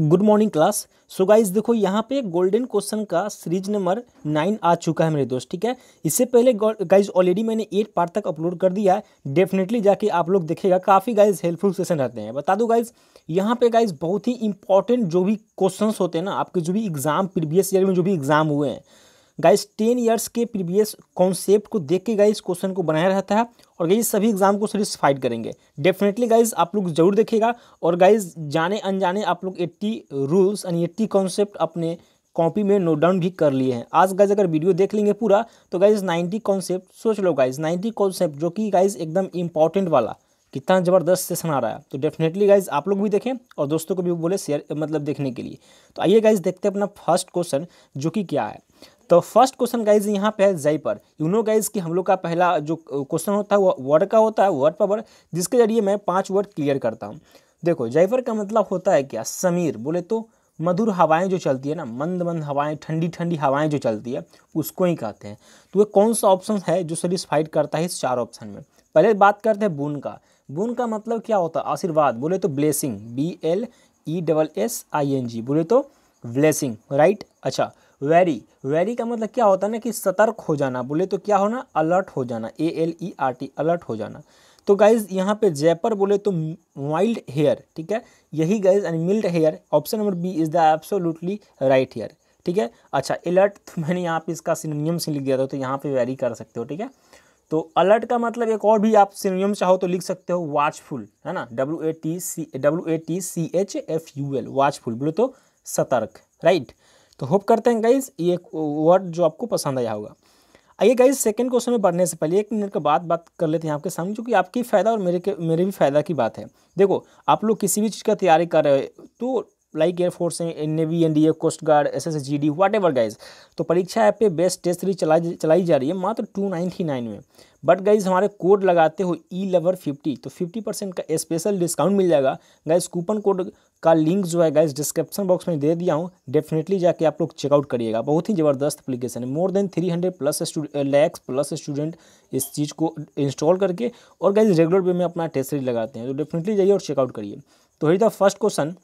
good morning class so guys देखो यहाँ पे गोल्डन क्वेश्चन का सीरीज नंबर नाइन आ चुका है मेरे दोस्त ठीक है इससे पहले गाइज ऑलरेडी मैंने एट पार्ट तक अपलोड कर दिया है डेफिनेटली जाके आप लोग देखेगा काफ़ी गाइज हेल्पफुल सेशन रहते हैं बता दो गाइज यहाँ पे गाइज बहुत ही इंपॉर्टेंट जो भी क्वेश्चन होते हैं ना आपके जो भी एग्जाम प्रीवियस ईयर में जो भी एग्जाम हुए हैं गाइज टेन ईयर्स के प्रीवियस कॉन्सेप्ट को देख के गाइज क्वेश्चन को बनाया रहता है और गाइज सभी एग्जाम को सेटिस्फाइड करेंगे डेफिनेटली गाइज आप लोग जरूर देखेगा और गाइज जाने अनजाने आप लोग एट्टी रूल्स यानी एट्टी कॉन्सेप्ट अपने कॉपी में नोट डाउन भी कर लिए हैं आज गाइज अगर वीडियो देख लेंगे पूरा तो गाइज 90 कॉन्सेप्ट सोच लो गाइज 90 कॉन्सेप्ट जो कि गाइज एकदम इंपॉर्टेंट वाला कितना ज़बरदस्त सेशन आ रहा है तो डेफिनेटली गाइज आप लोग भी देखें और दोस्तों को भी बोले शेयर मतलब देखने के लिए तो आइए गाइज देखते हैं अपना फर्स्ट क्वेश्चन जो कि क्या है तो फर्स्ट क्वेश्चन गाइज यहाँ पे है जय पर यू नो गाइज कि हम लोग का पहला जो क्वेश्चन होता है वो वर्ड का होता है वर्ड पावर जिसके जरिए मैं पांच वर्ड क्लियर करता हूँ देखो जयपर का मतलब होता है क्या समीर बोले तो मधुर हवाएं जो चलती है ना मंद मंद हवाएं ठंडी ठंडी हवाएं जो चलती है उसको ही कहते हैं तो ये कौन सा ऑप्शन है जो सेटिस्फाइड करता है इस चार ऑप्शन में पहले बात करते हैं बून का बून का मतलब क्या होता है आशीर्वाद बोले तो blessing B L E double S I N G बोले तो ब्लेसिंग राइट अच्छा वेरी वेरी का मतलब क्या होता है ना कि सतर्क हो जाना बोले तो क्या होना अलर्ट हो जाना A L E R T alert हो जाना तो गाइज यहाँ पे जयपर बोले तो वाइल्ड हेयर ठीक है यही guys and mild here option number B is the absolutely right here ठीक है अच्छा अलर्ट तो मैंने यहाँ पे इसका सिनोनियम से लिख दिया था तो यहाँ पे वेरी कर सकते हो ठीक है तो अलर्ट का मतलब एक और भी आप सिनोनियम चाहो तो लिख सकते हो वॉचफुल है ना W A T C W A T C H F U L watchful बोले तो सतर्क राइट तो होप करते हैं गाइज ये वर्ड जो आपको पसंद आया होगा आइए गाइज सेकेंड क्वेश्चन में बढ़ने से पहले एक मिनट के बाद बात कर लेते हैं आपके सामने जो कि आपकी फ़ायदा और मेरे के मेरे भी फ़ायदा की बात है देखो आप लोग किसी भी चीज़ का तैयारी कर रहे हो तो लाइक एयरफोर्स है navy N D A coast guard S S G D whatever guys तो परीक्षा ऐप पे बेस्ट टेस्ट सीरीज चलाई चलाई जा रही है मात्र टू नाइन्टी नाइन में बट गाइज हमारे कोड लगाते हो ई लवर फिफ्टी तो फिफ्टी परसेंट का स्पेशल डिस्काउंट मिल जाएगा गाइज कूपन कोड का लिंक जो है गाइज डिस्क्रिप्शन बॉक्स में दे दिया हूँ डेफिनेटली जाके आप लोग चेकआउट करिएगा बहुत ही ज़बरदस्त अपलीकेशन है more than three hundred plus lakhs plus student इस चीज़ को इंस्टॉल करके और गाइज रेगुलर वे में अपना टेस्ट सीरीज लगाते हैं तो डेफिनेटली जाइए और चेकआउट करिए तो his the first question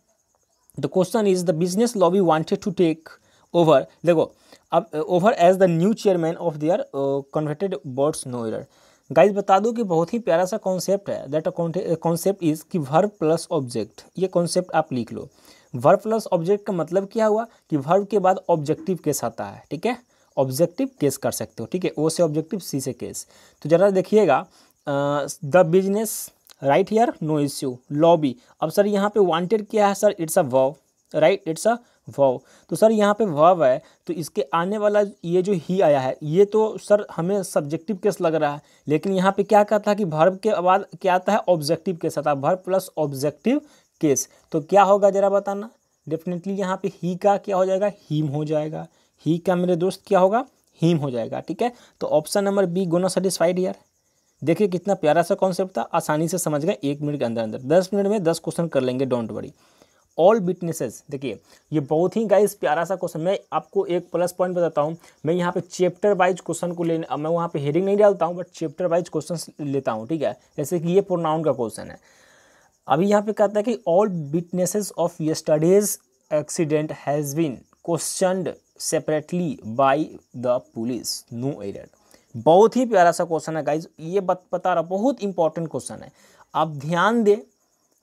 the question is the business lobby wanted to take over देखो अब over as the new chairman of their converted birds no error guys बता दो कि बहुत ही प्यारा सा कॉन्सेप्ट है दैट कॉन्सेप्ट इज़ कि वर्ब प्लस ऑब्जेक्ट ये कॉन्सेप्ट आप लिख लो वर्ब प्लस ऑब्जेक्ट का मतलब क्या हुआ कि वर्ब के बाद ऑब्जेक्टिव केस आता है ठीक है ऑब्जेक्टिव केस कर सकते हो ठीक है ओ से ऑब्जेक्टिव सी से केस तो ज़रा देखिएगा the uh, business right here no issue lobby अब सर यहाँ पे वांटेड क्या है sir it's a wow right it's a wow तो सर यहाँ पे वव है तो इसके आने वाला ये जो ही आया है ये तो सर हमें सब्जेक्टिव केस लग रहा है लेकिन यहाँ पे क्या कहता है कि भर्व के बाद क्या आता है ऑब्जेक्टिव केस आता है भर्व प्लस ऑब्जेक्टिव केस तो क्या होगा जरा बताना डेफिनेटली यहाँ पे ही का क्या हो जाएगा हीम हो जाएगा ही का मेरे दोस्त क्या होगा हीम हो जाएगा ठीक है तो option number B gonna satisfied यार देखिए कितना प्यारा सा कॉन्सेप्ट था आसानी से समझ गए एक मिनट के अंदर अंदर दस मिनट में दस क्वेश्चन कर लेंगे डोंट वरी ऑल बिटनेसेस देखिए ये बहुत ही गाइस प्यारा सा क्वेश्चन मैं आपको एक प्लस पॉइंट बताता हूँ मैं यहाँ पे चैप्टर वाइज क्वेश्चन को लेने मैं वहाँ पे हेडिंग नहीं डालता हूँ बट चैप्टर वाइज क्वेश्चन लेता हूँ ठीक है जैसे कि ये प्रोनाउन का क्वेश्चन है अभी यहाँ पे कहता है कि all witnesses of yesterday's accident has been question separately by the police no error बहुत ही प्यारा सा क्वेश्चन है गाइज ये बत, बता रहा बहुत इंपॉर्टेंट क्वेश्चन है आप ध्यान दें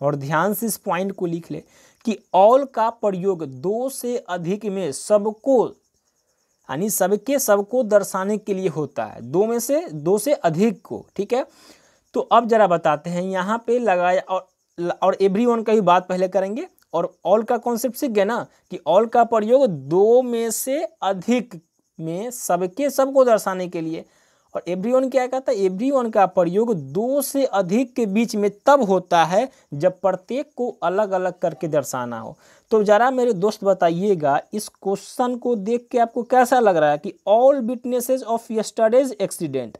और ध्यान से इस पॉइंट को लिख ले कि ऑल का प्रयोग दो से अधिक में सबको यानी सबके सबको दर्शाने के लिए होता है दो में से दो से अधिक को ठीक है तो अब जरा बताते हैं यहाँ पे लगाया और और एवरी वन का ही बात पहले करेंगे और ऑल का कॉन्सेप्ट सीख गए ना कि ऑल का प्रयोग दो में से अधिक में सबके सबको दर्शाने के लिए और एवरीवन क्या कहता है एवरीवन का प्रयोग दो से अधिक के बीच में तब होता है जब प्रत्येक को अलग अलग करके दर्शाना हो तो ज़रा मेरे दोस्त बताइएगा इस क्वेश्चन को देख के आपको कैसा लग रहा है कि all witnesses of yesterday's accident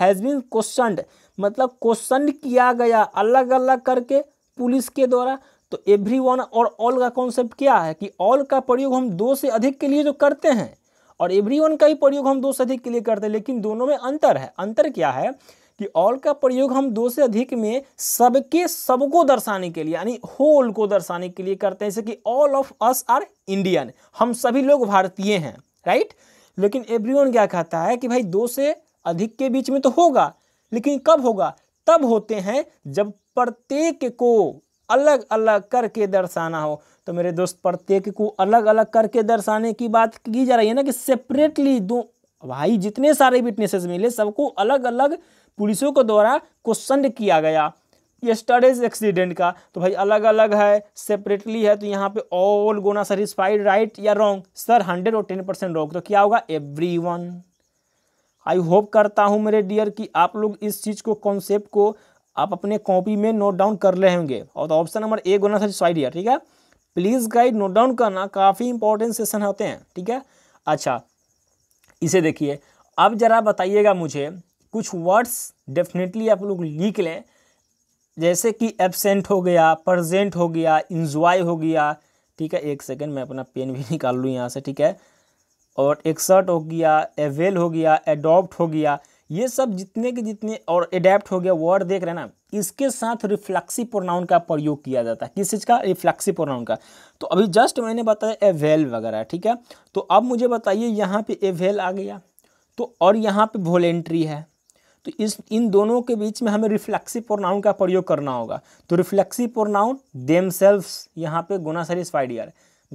has been question मतलब क्वेश्चन किया गया अलग अलग करके पुलिस के द्वारा तो एवरी वन और ऑल का कॉन्सेप्ट क्या है कि ऑल का प्रयोग हम दो से अधिक के लिए जो करते हैं और एवरी वन का ही प्रयोग हम दो से अधिक के लिए करते हैं लेकिन दोनों में अंतर है अंतर क्या है कि ऑल का प्रयोग हम दो से अधिक में सबके सबको दर्शाने के लिए यानी होल को दर्शाने के लिए करते हैं जैसे कि all of us are Indian हम सभी लोग भारतीय हैं राइट लेकिन एवरीवन क्या कहता है कि भाई दो से अधिक के बीच में तो होगा लेकिन कब होगा तब होते हैं जब प्रत्येक को अलग अलग करके दर्शाना हो तो मेरे दोस्त प्रत्येक को अलग अलग करके दर्शाने की बात की जा रही है ना कि सेपरेटली दो भाई जितने सारे विटनेसेस मिले सबको अलग अलग पुलिसों के द्वारा क्वेश्चन किया गया स्टडीज एक्सीडेंट का तो भाई अलग अलग है सेपरेटली है तो यहाँ पे ऑल गोना सेटिस्फाइड राइट या रॉन्ग सर हंड्रेड और टेन परसेंट रॉन्ग तो क्या होगा एवरी वन आई होप करता हूँ मेरे डियर कि आप लोग इस चीज़ को कॉन्सेप्ट को आप अपने कॉपी में नोट डाउन कर ले होंगे और option number A gonna satisfied है ठीक है प्लीज़ गाइड नोट डाउन करना काफ़ी इंपॉर्टेंट सेशन होते हैं ठीक है अच्छा इसे देखिए अब ज़रा बताइएगा मुझे कुछ वर्ड्स डेफिनेटली आप लोग लिख लें जैसे कि एबसेंट हो गया प्रजेंट हो गया इंजॉय हो गया ठीक है एक सेकेंड मैं अपना पेन भी निकाल लूँ यहाँ से ठीक है और एक्सर्ट हो गया एवेल हो गया एडॉप्ट हो गया ये सब जितने के जितने और एडेप्ट हो गया वर्ड देख रहे हैं ना इसके साथ रिफ्लेक्सी प्रोनाउन का प्रयोग किया जाता है किस चीज़ का रिफ्लेक्सी प्रोनाउन का तो अभी जस्ट मैंने बताया एवेल वगैरह ठीक है तो अब मुझे बताइए यहाँ पे एवेल आ गया तो और यहाँ पे वोलेंट्री है तो इस इन दोनों के बीच में हमें रिफ्लेक्सी प्रोनाउन का प्रयोग करना होगा तो रिफ्लेक्सी प्रोनाउन देम सेल्व्स यहाँ पे गुना सेटिस्फाइड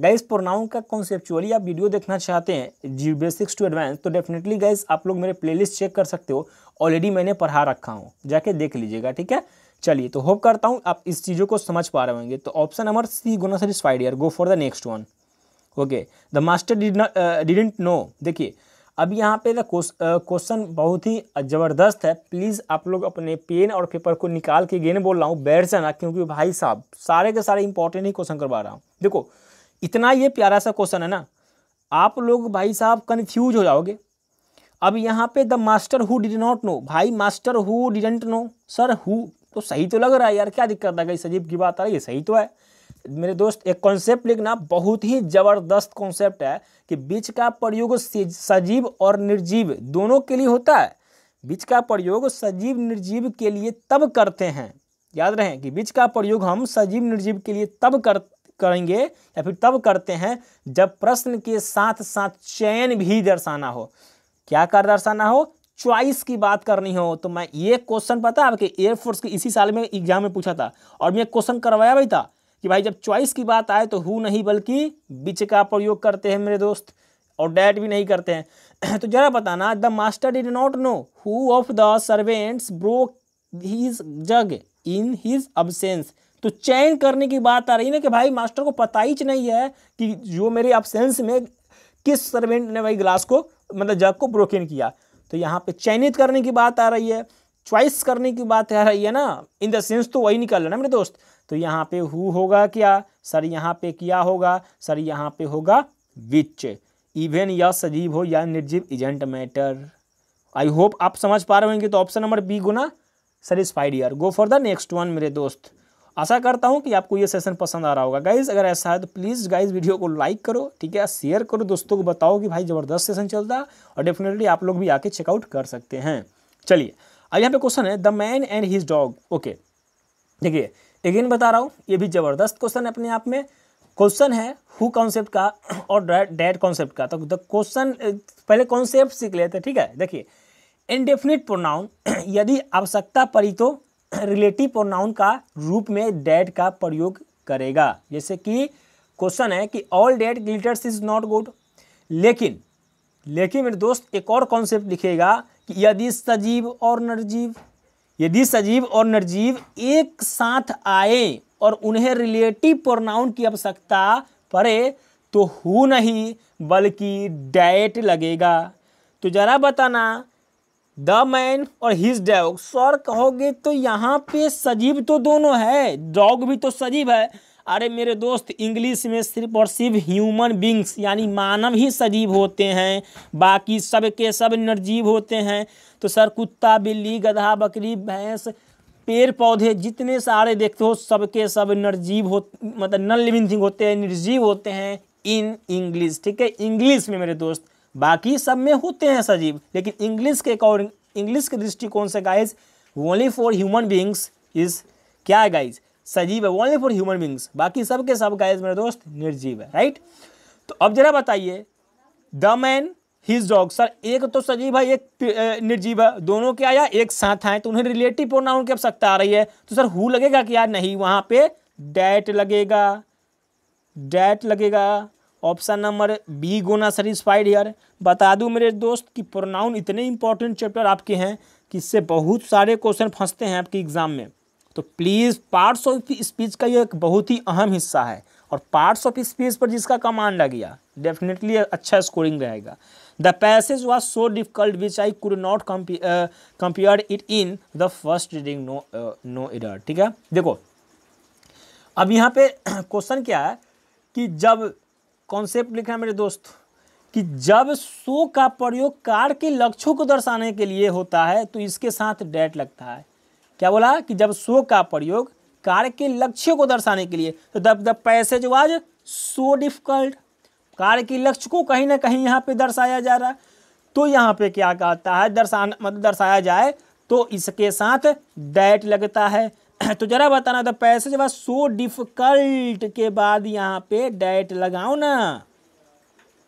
गाइस प्रोनाउन का कॉन्सेप्चुअली आप वीडियो देखना चाहते हैं जी बेसिक्स टू एडवांस तो डेफिनेटली गाइस आप लोग मेरे प्लेलिस्ट चेक कर सकते हो ऑलरेडी मैंने पढ़ा रखा हूँ जाके देख लीजिएगा ठीक है चलिए तो होप करता हूँ आप इस चीज़ों को समझ पा रहे होंगे तो option number C gonna satisfied here go for the next one okay the master didn't know देखिए अब यहाँ पे क्वेश्चन uh, बहुत ही ज़बरदस्त है प्लीज़ आप लोग अपने पेन और पेपर को निकाल के गेन बोल रहा हूँ बैठ जाना क्योंकि भाई साहब सारे के सारे इंपॉर्टेंट ही क्वेश्चन करवा रहा हूँ देखो इतना ये प्यारा सा क्वेश्चन है ना आप लोग भाई साहब कन्फ्यूज हो जाओगे अब यहाँ पे the master who did not know भाई master who didn't know sir who तो सही तो लग रहा है यार क्या दिक्कत है कहीं सजीव की बात आ रही है सही तो है मेरे दोस्त एक कॉन्सेप्ट लिखना बहुत ही ज़बरदस्त कॉन्सेप्ट है कि बीच का प्रयोग सजीव और निर्जीव दोनों के लिए होता है बीच का प्रयोग सजीव निर्जीव के लिए तब करते हैं याद रहें कि बीच का प्रयोग हम सजीव निर्जीव के लिए तब कर करेंगे या फिर तब करते हैं जब प्रश्न के साथ साथ चयन भी दर्शाना हो क्या कर दर्शाना हो चॉइस की बात करनी हो तो मैं ये क्वेश्चन पता आपके एयरफोर्स के इसी साल में एग्जाम में पूछा था और मैं क्वेश्चन करवाया भी था कि भाई जब चॉइस की बात आए तो हु नहीं बल्कि बिच का प्रयोग करते हैं मेरे दोस्त और डैट भी नहीं करते हैं तो जरा बताना the master did not know who of the servants broke his jug in his absence तो चयन करने की बात आ रही है ना कि भाई मास्टर को पता ही नहीं है कि जो मेरे अबसेंस में किस सर्वेंट ने भाई ग्लास को मतलब जग को ब्रोकिन किया तो यहाँ पे चयनित करने की बात आ रही है चॉइस करने की बात आ रही है ना इन द सेंस तो वही निकल रहा ना मेरे दोस्त तो यहाँ पे हु होगा क्या सर यहाँ पे क्या होगा सर यहाँ पे होगा विच इवेन या सजीव हो या निर्जीव इजेंट मैटर आई होप आप समझ पा रहे होंगे तो option number B gonna satisfied here go for the next one मेरे दोस्त आशा करता हूँ कि आपको ये सेशन पसंद आ रहा होगा गाइज अगर ऐसा है तो प्लीज़ गाइज वीडियो को लाइक करो ठीक है शेयर करो दोस्तों को बताओ कि भाई ज़बरदस्त सेशन चलता और डेफिनेटली आप लोग भी आके चेकआउट कर सकते हैं चलिए अब यहाँ पे क्वेश्चन है the man and his dog okay देखिए अगेन बता रहा हूँ ये भी ज़बरदस्त क्वेश्चन है अपने आप में क्वेश्चन है हु कॉन्सेप्ट का और डैट कॉन्सेप्ट का तो द क्वेश्चन पहले कॉन्सेप्ट सीख लेते हैं ठीक है देखिए इनडेफिनिट प्रोनाउन यदि आवश्यकता पड़ी तो रिलेटिव प्रोनाउन का रूप में डेड का प्रयोग करेगा जैसे कि क्वेश्चन है कि all that glitters is not gold लेकिन लेकिन मेरे दोस्त एक और कॉन्सेप्ट लिखेगा कि यदि सजीव और नरजीव यदि सजीव और नरजीव एक साथ आए और उन्हें रिलेटिव प्रोनाउन की आवश्यकता पड़े तो हु नहीं बल्कि डैट लगेगा तो ज़रा बताना द मैन और हिज डॉग सर कहोगे तो यहाँ पे सजीव तो दोनों है डॉग भी तो सजीव है अरे मेरे दोस्त इंग्लिश में सिर्फ और सिर्फ ह्यूमन बींग्स यानी मानव ही सजीव होते हैं बाकी सब के सब निर्जीव होते हैं तो सर कुत्ता बिल्ली गधा बकरी भैंस पेड़ पौधे जितने सारे देखते हो सब के सब निर्जीव हो मतलब नन लिविंग थिंग होते हैं निर्जीव होते हैं इन इंग्लिश ठीक है इंग्लिश में मेरे दोस्त बाकी सब में होते हैं सजीव लेकिन इंग्लिश के अकॉर्डिंग इंग्लिश के दृष्टिकोण से guys only for human beings is क्या है गाइज सजीव है ओनली फॉर ह्यूमन बींग्स बाकी सब के सब गाइज मेरे दोस्त निर्जीव है राइट तो अब जरा बताइए the man his dog sir एक तो सजीव है एक निर्जीव है दोनों क्या आया एक साथ आए तो उन्हें रिलेटिव प्रोनाउन की आवश्यकता आ रही है तो सर हु लगेगा क्या नहीं वहाँ पे डैट लगेगा डैट लगेगा option number B gonna satisfied here बता दूं मेरे दोस्त कि प्रोनाउन इतने इंपॉर्टेंट चैप्टर आपके हैं कि इससे बहुत सारे क्वेश्चन फंसते हैं आपके एग्ज़ाम में तो प्लीज़ पार्ट्स ऑफ स्पीच का ये एक बहुत ही अहम हिस्सा है और पार्ट्स ऑफ स्पीच पर जिसका कमांड आ गया डेफिनेटली अच्छा स्कोरिंग रहेगा the passage was so difficult which I could not compare it in the first reading no no error ठीक है देखो अब यहाँ पे क्वेश्चन क्या है कि जब कॉन्सेप्ट लिखा है मेरे दोस्त कि जब सो का प्रयोग कार के लक्ष्यों को दर्शाने के लिए होता है तो इसके साथ डेट लगता है क्या बोला कि जब सो का प्रयोग कार के लक्ष्यों को दर्शाने के लिए तो the passage was so difficult कार के लक्ष्य को कहीं ना कहीं यहाँ पे दर्शाया जा रहा है तो यहाँ पे क्या कहता है दर्शा मतलब दर्शाया जाए तो इसके साथ डेट लगता है तो जरा बताना the passage was so difficult के बाद यहाँ पे डेट लगाओ ना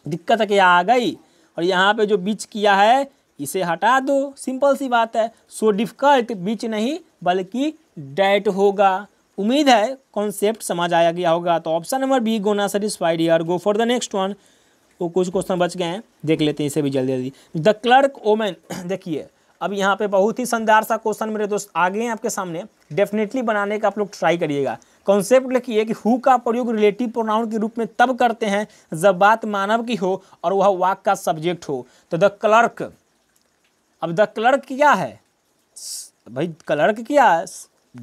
दिक्कत क्या आ गई और यहाँ पे जो बीच किया है इसे हटा दो सिंपल सी बात है सो डिफिकल्ट बीच नहीं बल्कि डैट होगा उम्मीद है कॉन्सेप्ट समझ आया गया होगा तो ऑप्शन नंबर बी गो ना सेटिस्फाइड यार go for the next one वो कुछ क्वेश्चन बच गए हैं देख लेते हैं इसे भी जल्दी जल्दी द क्लर्क ओमेन देखिए अब यहाँ पे बहुत ही शानदार सा क्वेश्चन मेरे दोस्त आ गए हैं आपके सामने डेफिनेटली बनाने का आप लोग ट्राई करिएगा कॉन्सेप्ट लिखिए कि हु का प्रयोग रिलेटिव प्रोनाउन के रूप में तब करते हैं जब बात मानव की हो और वह वाक का सब्जेक्ट हो तो द क्लर्क अब द क्लर्क क्या है भाई क्लर्क क्या है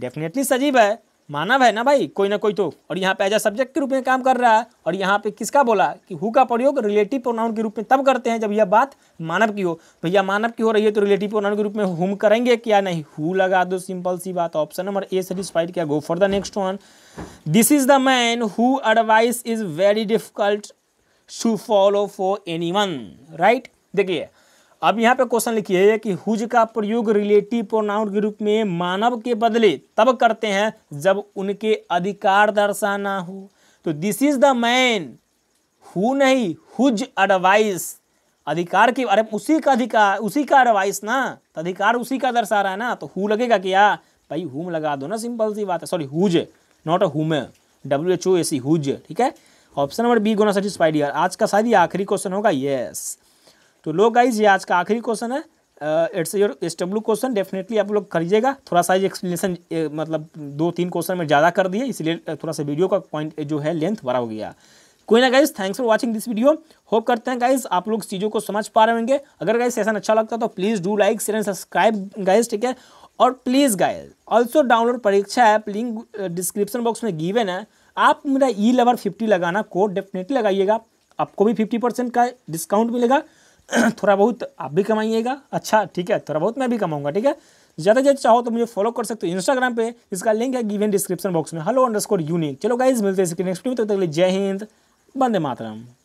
डेफिनेटली सजीव है मानव है ना भाई कोई ना कोई तो और यहाँ पे एज सब्जेक्ट के रूप में काम कर रहा है और यहाँ पे किसका बोला कि हु का प्रयोग रिलेटिव प्रोनाउन के रूप में तब करते हैं जब यह बात मानव की हो भैया मानव की हो रही है तो रिलेटिव प्रोनाउन के रूप में हुम करेंगे क्या नहीं हु लगा दो सिंपल सी बात ऑप्शन नंबर ए सेटिस्फाइड किया go for the next one this is the man who advice is very difficult to follow for any right देखिए अब यहाँ पे क्वेश्चन लिखिए कि हुज का प्रयोग रिलेटिव प्रोनाउन के रूप में मानव के बदले तब करते हैं जब उनके अधिकार दर्शाना हो तो this is the man who नहीं हुज एडवाइस अधिकार की अरे उसी का अधिकार उसी का एडवाइस ना तो अधिकार उसी का दर्शा रहा है ना तो हु लगेगा क्या भाई हुम लगा दो ना सिंपल सी बात है sorry whose not a whom W H O A C whose ठीक है option number B gonna satisfied यार आज का शायद आखिरी क्वेश्चन होगा यस तो लो गाइज ये आज का आखिरी क्वेश्चन है it's your S W question definitely आप लोग करिएगा थोड़ा सा एक्सप्लेनेशन मतलब दो तीन क्वेश्चन में ज़्यादा कर दिए इसलिए थोड़ा सा वीडियो का पॉइंट जो है लेंथ बड़ा हो गया कोई ना guys thanks for watching this video hope करते हैं गाइज आप लोग चीज़ों को समझ पा रहे होंगे अगर गाइज सेशन अच्छा लगता तो please do like share and subscribe guys ठीक है और please guys also download Pariksha app link description box में गिवन है आप मेरा ई लेवर फिफ्टी लगाना कोड डेफिनेटली लगाइएगा आपको भी फिफ्टी परसेंट का डिस्काउंट मिलेगा थोड़ा बहुत आप भी कमाइएगा अच्छा ठीक है थोड़ा बहुत मैं भी कमाऊंगा ठीक है ज़्यादा ज़्यादा चाहो तो मुझे फॉलो कर सकते हो इंस्टाग्राम पे इसका लिंक है गिवन डिस्क्रिप्शन बॉक्स में हेलो अंडरस्कोर यूनिक चलो गाइज मिलते हैं इसके नेक्स्ट वीडियो तक तो जय हिंद बंदे मातरम